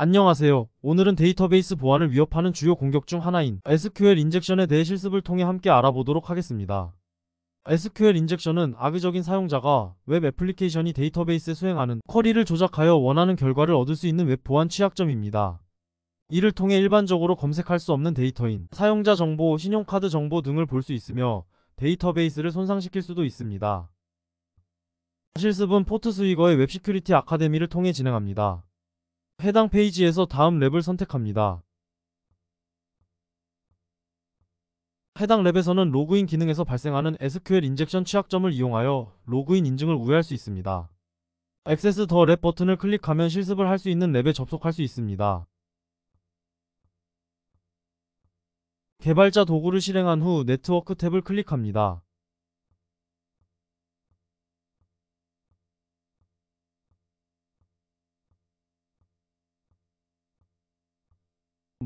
안녕하세요. 오늘은 데이터베이스 보안을 위협하는 주요 공격 중 하나인 SQL 인젝션에 대해 실습을 통해 함께 알아보도록 하겠습니다. SQL 인젝션은 악의적인 사용자가 웹 애플리케이션이 데이터베이스에 수행하는 쿼리를 조작하여 원하는 결과를 얻을 수 있는 웹 보안 취약점입니다. 이를 통해 일반적으로 검색할 수 없는 데이터인 사용자 정보, 신용카드 정보 등을 볼 수 있으며 데이터베이스를 손상시킬 수도 있습니다. 실습은 포트 스위거의 웹시큐리티 아카데미를 통해 진행합니다. 해당 페이지에서 다음 랩을 선택합니다. 해당 랩에서는 로그인 기능에서 발생하는 SQL 인젝션 취약점을 이용하여 로그인 인증을 우회할 수 있습니다. 액세스 더랩 버튼을 클릭하면 실습을 할 수 있는 랩에 접속할 수 있습니다. 개발자 도구를 실행한 후 네트워크 탭을 클릭합니다.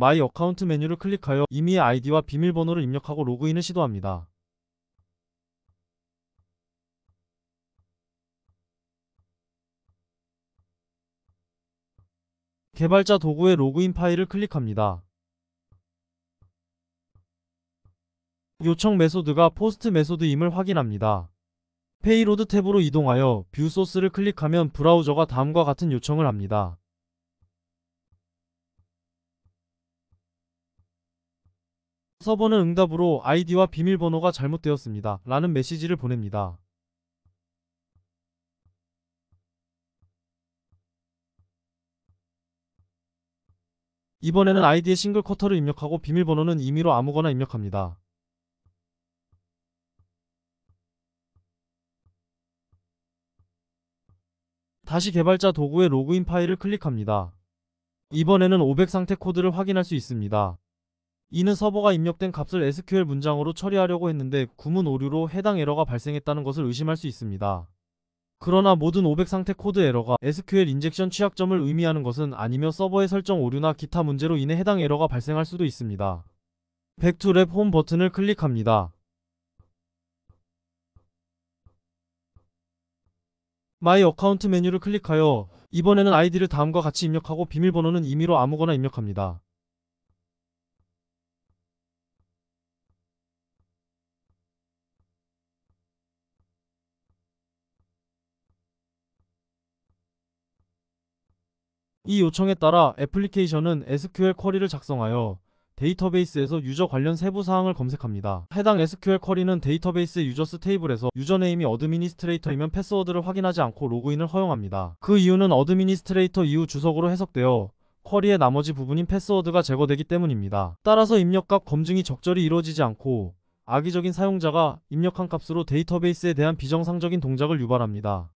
마이 어카운트 메뉴를 클릭하여 이미 아이디와 비밀번호를 입력하고 로그인을 시도합니다. 개발자 도구의 로그인 파일을 클릭합니다. 요청 메소드가 포스트 메소드임을 확인합니다. 페이로드 탭으로 이동하여 뷰 소스를 클릭하면 브라우저가 다음과 같은 요청을 합니다. 서버는 응답으로 아이디와 비밀번호가 잘못되었습니다. 라는 메시지를 보냅니다. 이번에는 아이디의 싱글 쿼터를 입력하고 비밀번호는 임의로 아무거나 입력합니다. 다시 개발자 도구의 로그인 파일을 클릭합니다. 이번에는 500 상태 코드를 확인할 수 있습니다. 이는 서버가 입력된 값을 SQL 문장으로 처리하려고 했는데 구문 오류로 해당 에러가 발생했다는 것을 의심할 수 있습니다. 그러나 모든 500 상태 코드 에러가 SQL 인젝션 취약점을 의미하는 것은 아니며 서버의 설정 오류나 기타 문제로 인해 해당 에러가 발생할 수도 있습니다. 백투랩 홈 버튼을 클릭합니다. 마이 어카운트 메뉴를 클릭하여 이번에는 아이디를 다음과 같이 입력하고 비밀번호는 임의로 아무거나 입력합니다. 이 요청에 따라 애플리케이션은 SQL 쿼리를 작성하여 데이터베이스에서 유저 관련 세부 사항을 검색합니다. 해당 SQL 쿼리는 데이터베이스 유저스 테이블에서 유저네임이 어드미니스트레이터이면 패스워드를 확인하지 않고 로그인을 허용합니다. 그 이유는 어드미니스트레이터 이후 주석으로 해석되어 쿼리의 나머지 부분인 패스워드가 제거되기 때문입니다. 따라서 입력값 검증이 적절히 이루어지지 않고 악의적인 사용자가 입력한 값으로 데이터베이스에 대한 비정상적인 동작을 유발합니다.